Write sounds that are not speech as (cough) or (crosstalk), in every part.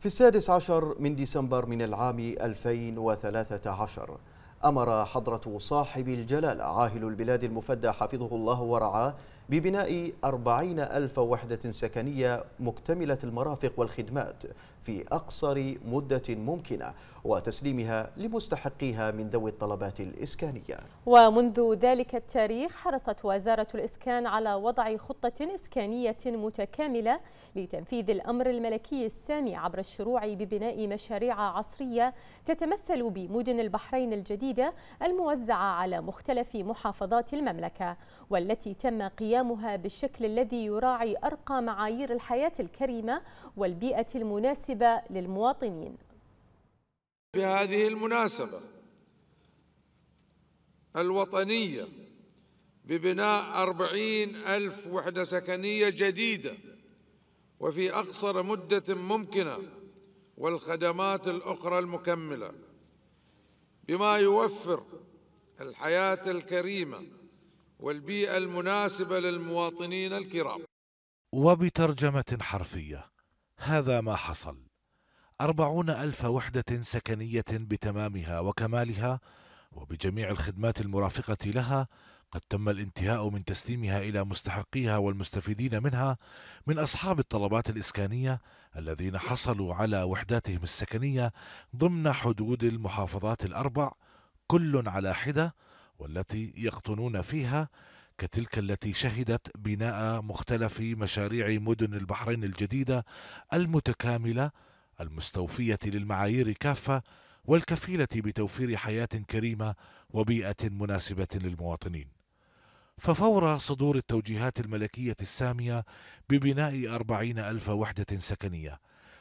في السادس عشر من ديسمبر من العام 2013 أمر حضرة صاحب الجلالة عاهل البلاد المفدى حفظه الله ورعاه ببناء أربعين ألف وحدة سكنية مكتملة المرافق والخدمات في أقصر مدة ممكنة وتسليمها لمستحقيها من ذوي الطلبات الإسكانية ومنذ ذلك التاريخ حرصت وزارة الإسكان على وضع خطة إسكانية متكاملة لتنفيذ الأمر الملكي السامي عبر الشروع ببناء مشاريع عصرية تتمثل بمدن البحرين الجديدة الموزعة على مختلف محافظات المملكة والتي تم قيامها بالشكل الذي يراعي أرقى معايير الحياة الكريمة والبيئة المناسبة للمواطنين بهذه المناسبة الوطنية ببناء أربعين ألف وحدة سكنية جديدة وفي أقصر مدة ممكنة والخدمات الأخرى المكملة بما يوفر الحياة الكريمة والبيئة المناسبة للمواطنين الكرام وبترجمة حرفية هذا ما حصل أربعون ألف وحدة سكنية بتمامها وكمالها وبجميع الخدمات المرافقة لها قد تم الانتهاء من تسليمها إلى مستحقيها والمستفيدين منها من أصحاب الطلبات الإسكانية الذين حصلوا على وحداتهم السكنية ضمن حدود المحافظات الأربع كل على حدة والتي يقطنون فيها كتلك التي شهدت بناء مختلف مشاريع مدن البحرين الجديدة المتكاملة المستوفية للمعايير كافة والكفيلة بتوفير حياة كريمة وبيئة مناسبة للمواطنين. ففور صدور التوجيهات الملكية السامية ببناء أربعين ألف وحدة سكنية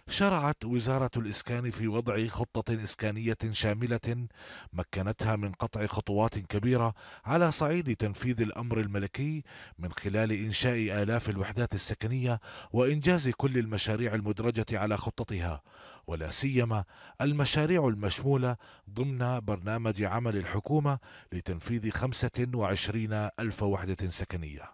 شرعت وزارة الإسكان في وضع خطة إسكانية شاملة مكنتها من قطع خطوات كبيرة على صعيد تنفيذ الأمر الملكي من خلال إنشاء آلاف الوحدات السكنية وإنجاز كل المشاريع المدرجة على خطتها ولا سيما المشاريع المشمولة ضمن برنامج عمل الحكومة لتنفيذ 25 ألف وحدة سكنية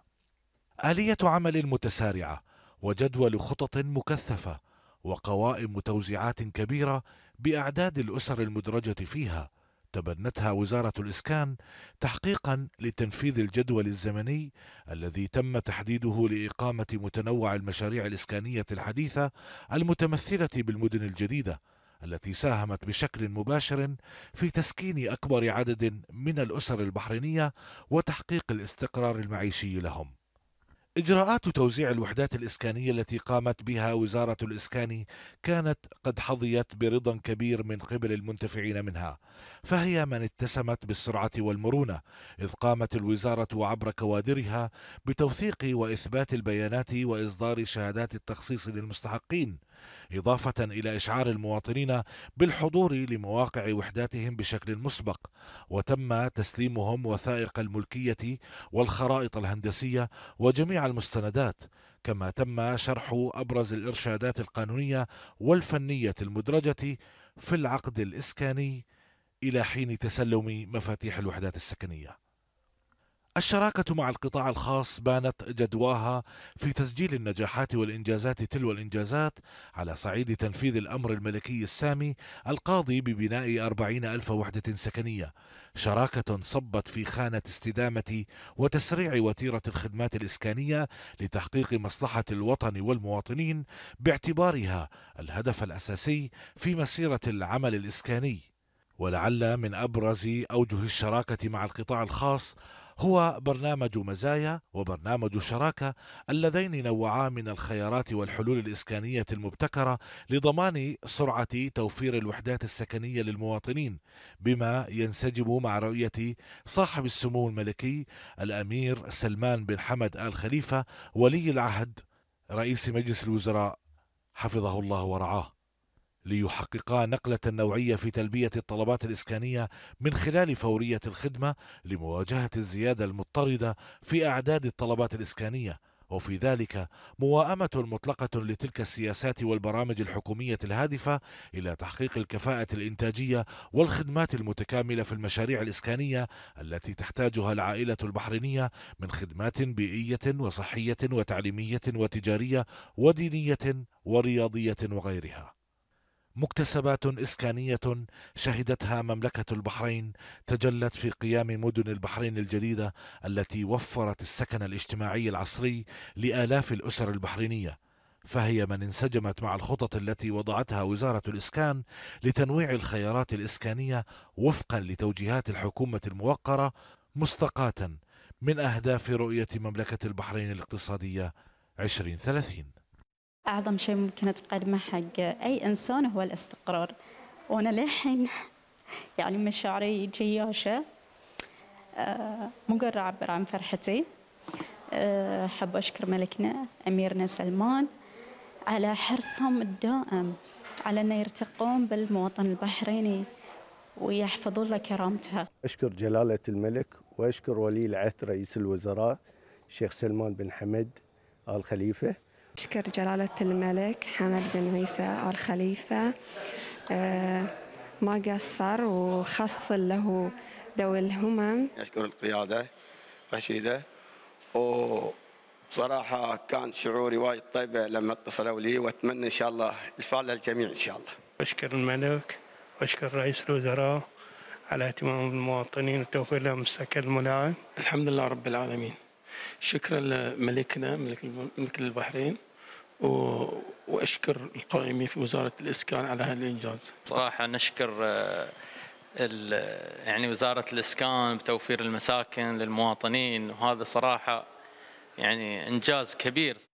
آلية عمل متسارعة وجدول خطط مكثفة وقوائم توزيعات كبيرة بأعداد الأسر المدرجة فيها تبنتها وزارة الإسكان تحقيقا لتنفيذ الجدول الزمني الذي تم تحديده لإقامة متنوع المشاريع الإسكانية الحديثة المتمثلة بالمدن الجديدة التي ساهمت بشكل مباشر في تسكين أكبر عدد من الأسر البحرينية وتحقيق الاستقرار المعيشي لهم إجراءات توزيع الوحدات الإسكانية التي قامت بها وزارة الإسكان كانت قد حظيت برضا كبير من قبل المنتفعين منها، فهي من اتسمت بالسرعة والمرونة، إذ قامت الوزارة عبر كوادرها بتوثيق وإثبات البيانات وإصدار شهادات التخصيص للمستحقين، إضافة إلى إشعار المواطنين بالحضور لمواقع وحداتهم بشكل مسبق، وتم تسليمهم وثائق الملكية والخرائط الهندسية وجميع المستندات كما تم شرح ابرز الارشادات القانونيه والفنيه المدرجه في العقد الاسكاني الى حين تسلم مفاتيح الوحدات السكنيه الشراكة مع القطاع الخاص بانت جدواها في تسجيل النجاحات والإنجازات تلو الإنجازات على صعيد تنفيذ الأمر الملكي السامي القاضي ببناء أربعين ألف وحدة سكنية شراكة صبت في خانة استدامة وتسريع وتيرة الخدمات الإسكانية لتحقيق مصلحة الوطن والمواطنين باعتبارها الهدف الأساسي في مسيرة العمل الإسكاني ولعل من ابرز اوجه الشراكه مع القطاع الخاص هو برنامج مزايا وبرنامج شراكه اللذين نوعا من الخيارات والحلول الاسكانيه المبتكره لضمان سرعه توفير الوحدات السكنيه للمواطنين بما ينسجم مع رؤيه صاحب السمو الملكي الامير سلمان بن حمد ال خليفه ولي العهد رئيس مجلس الوزراء حفظه الله ورعاه ليحققا نقلة نوعية في تلبية الطلبات الإسكانية من خلال فورية الخدمة لمواجهة الزيادة المضطردة في أعداد الطلبات الإسكانية وفي ذلك مواءمة مطلقة لتلك السياسات والبرامج الحكومية الهادفة إلى تحقيق الكفاءة الإنتاجية والخدمات المتكاملة في المشاريع الإسكانية التي تحتاجها العائلة البحرينية من خدمات بيئية وصحية وتعليمية وتجارية ودينية ورياضية وغيرها مكتسبات إسكانية شهدتها مملكة البحرين تجلت في قيام مدن البحرين الجديدة التي وفرت السكن الاجتماعي العصري لآلاف الأسر البحرينية فهي من انسجمت مع الخطط التي وضعتها وزارة الإسكان لتنويع الخيارات الإسكانية وفقا لتوجيهات الحكومة الموقرة مستقاة من أهداف رؤية مملكة البحرين الاقتصادية 2030 أعظم شيء ممكن تقدمه حق أي إنسان هو الاستقرار وأنا للحين (laughs) يعني مشاعري جياشة مو قادرة أعبر عن فرحتي آه، أحب أشكر ملكنا أميرنا سلمان على حرصهم الدائم على أن يرتقون بالمواطن البحريني ويحفظون له كرامتها أشكر جلالة الملك وأشكر ولي العهد رئيس الوزراء الشيخ سلمان بن حمد آل خليفة أشكر جلالة الملك حمد بن عيسى آل خليفة آه، ما قصر وخص له ذوي الهمم أشكر القيادة رشيدة وصراحة كان شعوري وايد طيبة لما اتصلوا لي وأتمنى إن شاء الله الفعل للجميع إن شاء الله أشكر الملك وأشكر رئيس الوزراء على اهتمام المواطنين وتوفير لهم السكن الملائم الحمد لله رب العالمين شكرا لملكنا ملك ملك البحرين و... واشكر القائمين في وزاره الاسكان على هذا الانجاز. صراحه نشكر آه، يعني وزاره الاسكان بتوفير المساكن للمواطنين وهذا صراحه يعني انجاز كبير.